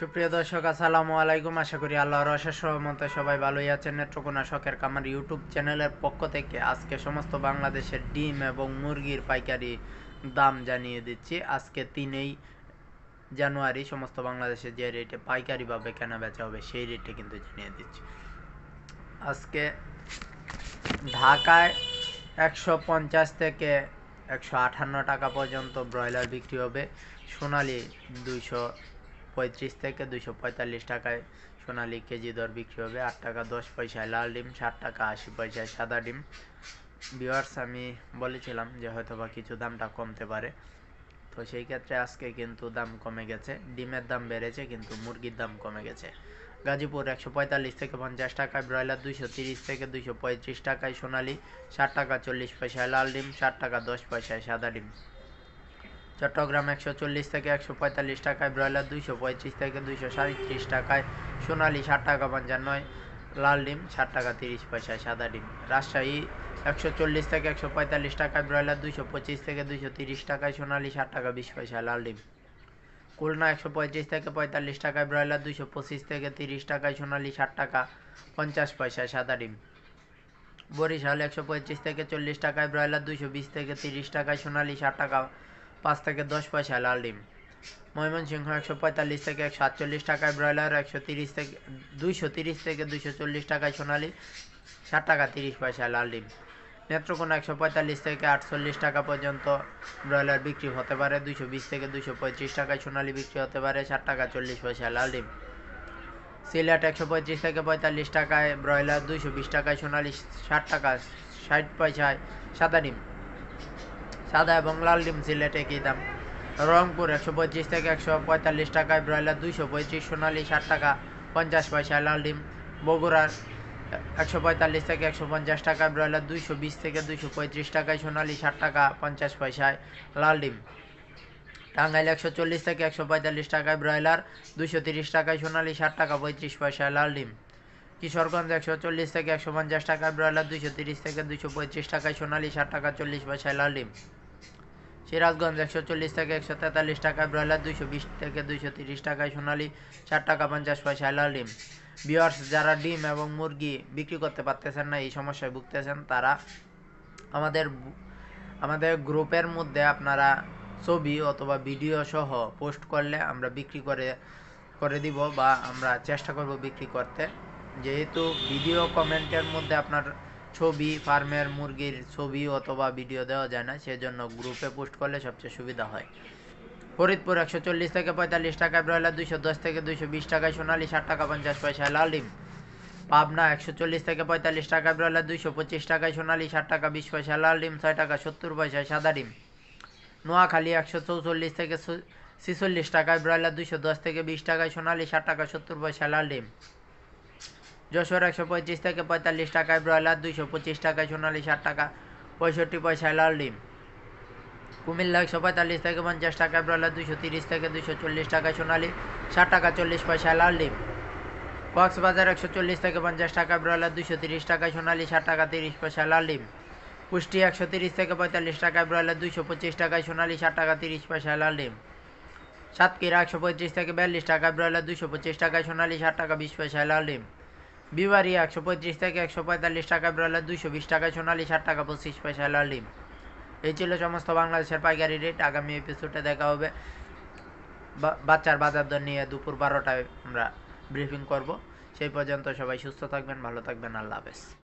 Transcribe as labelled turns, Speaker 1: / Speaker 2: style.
Speaker 1: সুপ্রিয় দর্শক আসসালামু আলাইকুম আশা করি আল্লাহর অশেষ সহমতে সবাই ভালোই আছেন নেত্রকোনা শখের কামার ইউটিউব চ্যানেলের পক্ষ থেকে আজকে সমস্ত বাংলাদেশের ডিম এবং মুরগির পাইকারি দাম জানিয়ে দিচ্ছি আজকে তিনেই জানুয়ারি সমস্ত বাংলাদেশে যে রেটে পাইকারিভাবে কেনা বেচা হবে সেই রেটে কিন্তু জানিয়ে দিচ্ছি আজকে ঢাকায় একশো পঞ্চাশ থেকে একশো আটান্ন টাকা পর্যন্ত ব্রয়লার বিক্রি হবে সোনালি দুইশো পঁয়ত্রিশ থেকে দুশো পঁয়তাল্লিশ টাকায় সোনালি কেজি দর বিক্রি হবে আট টাকা দশ পয়সায় লাল ডিম ষাট টাকা আশি পয়সায় সাদা ডিম ভিওয়ার্স আমি বলেছিলাম যে হয়তো বা কিছু দামটা কমতে পারে তো সেই ক্ষেত্রে আজকে কিন্তু দাম কমে গেছে ডিমের দাম বেড়েছে কিন্তু মুরগির দাম কমে গেছে গাজীপুর একশো পঁয়তাল্লিশ থেকে পঞ্চাশ টাকায় ব্রয়লার দুইশো তিরিশ থেকে দুইশো পঁয়ত্রিশ টাকায় সোনালি ষাট টাকা চল্লিশ পয়সায় লাল ডিম ষাট টাকা দশ পয়সায় সাদা ডিম চট্টগ্রাম একশো চল্লিশ থেকে একশো পঁয়তাল্লিশ টাকায় ব্রয়লার দুইশো পঁয়ত্রিশ থেকে দুইশো সাঁত্রিশ টাকায় সোনালি ষাট টাকা পঞ্চান্ন লাল ডিম ষাট টাকা তিরিশ পয়সায় সাদা ডিম রাজশাহী একশো চল্লিশ থেকে একশো পঁয়তাল্লিশ টাকায় ব্রয়লার দুইশো পঁচিশ থেকে দুইশো তিরিশ টাকায় সোনালি ষাট টাকা বিশ পয়সায় লাল ডিম খুলনা একশো পঁয়ত্রিশ থেকে পঁয়তাল্লিশ টাকায় ব্রয়লার দুইশো পঁচিশ থেকে তিরিশ টাকায় সোনালি ষাট টাকা পঞ্চাশ পয়সায় সাদা ডিম বরিশাল একশো পঁয়ত্রিশ থেকে চল্লিশ টাকায় ব্রয়লার দুইশো বিশ থেকে তিরিশ টাকায় সোনালি ষাট টাকা পাঁচ থেকে দশ পয়সা লাল ডিম ময়মনসিংহ একশো পঁয়তাল্লিশ থেকে একশো আটচল্লিশ টাকায় ব্রয়লার একশো তিরিশ থেকে দুইশো তিরিশ থেকে দুইশো চল্লিশ টাকায় সোনালি ষাট টাকা তিরিশ পয়সা লাল ডিম নেত্রকোনা একশো পঁয়তাল্লিশ থেকে আটচল্লিশ টাকা পর্যন্ত ব্রয়লার বিক্রি হতে পারে দুইশো বিশ থেকে দুইশো পঁয়ত্রিশ টাকায় সোনালি বিক্রি হতে পারে ষাট টাকা চল্লিশ পয়সা লাল ডিম সিলেট একশো পঁয়ত্রিশ থেকে পঁয়তাল্লিশ টাকায় ব্রয়লার দুইশো বিশ টাকায় সোনালি ষাট টাকা ষাট পয়সায় সাদা ডিম সাদা এবং লাল ডিম সিলেট একই দাম রংপুর একশো পঁচিশ থেকে একশো পঁয়তাল্লিশ টাকায় ব্রয়লার দুইশো পঁয়ত্রিশ সোনালি ষাট টাকা পঞ্চাশ পয়সা লাল ডিম বগুড়ার একশো পঁয়তাল্লিশ থেকে একশো পঞ্চাশ টাকায় ব্রয়লার দুইশো বিশ থেকে দুইশো পঁয়ত্রিশ টাকায় সোনালি ষাট টাকা পঞ্চাশ পয়সায় লাল ডিম টাঙ্গাইল একশো চল্লিশ থেকে একশো পঁয়তাল্লিশ টাকায় ব্রয়লার দুইশো তিরিশ টাকায় সোনালি ষাট টাকা পঁয়ত্রিশ পয়সায় লাল ডিম কিশোরগঞ্জ একশো চল্লিশ থেকে একশো পঞ্চাশ টাকায় ব্রয়লার দুইশো তিরিশ থেকে দুইশো পঁয়ত্রিশ টাকায় সোনালি ষাট টাকা চল্লিশ পয়সায় লাল ডিম সিরাজগঞ্জ একশো চল্লিশ থেকে একশো তেতাল্লিশ টাকায় ব্রয়লার দুইশো বিশ থেকে দুইশো তিরিশ টাকায় সোনালি ষাট টাকা পঞ্চাশ পয়সায় লাল ডিম বিয়ার্স যারা ডিম এবং মুরগি বিক্রি করতে পারতেছেন না এই সমস্যায় ভুগতেছেন তারা আমাদের আমাদের গ্রুপের মধ্যে আপনারা ছবি অথবা ভিডিও সহ পোস্ট করলে আমরা বিক্রি করে করে দিব বা আমরা চেষ্টা করব বিক্রি করতে যেহেতু ভিডিও কমেন্টের মধ্যে আপনার ছবি ফার্মের মুরগির ছবি অথবা ভিডিও দেওয়া যায় না সেজন্য গ্রুপে পোস্ট করলে সবচেয়ে সুবিধা হয় ফরিদপুর একশো চল্লিশ থেকে পঁয়তাল্লিশ টাকায় ব্রয়লার দুইশো দশ থেকে দুইশো বিশ টাকায় সোনালি ষাট টাকা পঞ্চাশ পয়সায় লাল ডিম পাবনা একশো চল্লিশ থেকে পঁয়তাল্লিশ টাকায় ব্রয়লার দুইশো পঁচিশ টাকায় সোনালি ষাট টাকা বিশ পয়সা লাল ডিম ছয় টাকা সত্তর পয়সায় সাদা ডিম নোয়াখালী একশো চৌচল্লিশ থেকে ছিচল্লিশ টাকায় ব্রয়লার দুইশো দশ থেকে বিশ টাকায় সোনালি ষাট টাকা সত্তর পয়সা লাল ডিম যশোর একশো পঁয়ত্রিশ থেকে পঁয়তাল্লিশ টাকায় ব্রয়লার দুইশো পঁচিশ টাকায় সোনালি ষাট টাকা পঁয়ষট্টি পয়সায় লাল ডিম কুমিল্লা একশো পঁয়তাল্লিশ থেকে পঞ্চাশ টাকায় ব্রয়লার দুশো তিরিশ থেকে দুশো চল্লিশ টাকায় সোনালি ষাট টাকা চল্লিশ পয়সায় লাল ডিম কক্সবাজার একশো চল্লিশ থেকে পঞ্চাশ টাকায় ব্রয়লার দুশো তিরিশ টাকায় সোনালি ষাট টাকা তিরিশ পয়সায় লাল ডিম কুষ্টি একশো তিরিশ থেকে পঁয়তাল্লিশ টাকায় ব্রয়লার দুশো পঁচিশ টাকায় সোনালি ষাট টাকা তিরিশ পয়সায় লাল ডিম সাতক্ষীরা একশো পঁয়ত্রিশ থেকে বিয়াল্লিশ টাকায় ব্রয়লার দুশো পঁচিশ টাকায় সোনালি ষাট টাকা বিশ পয়সায় লাল ডিম বিবারি একশো পঁয়ত্রিশ থেকে একশো পঁয়তাল্লিশ টাকা ব্রয়লার দুইশো বিশ টাকা সোনালি ষাট টাকা পঁচিশ পয়সা লালিম এই ছিল সমস্ত বাংলাদেশের পাইকারি রেট আগামী এপিসোডে দেখা হবে বাচ্চার বাজার দর নিয়ে দুপুর বারোটায় আমরা ব্রিফিং করব সেই পর্যন্ত সবাই সুস্থ থাকবেন ভালো থাকবেন আল্লাহ হাফেজ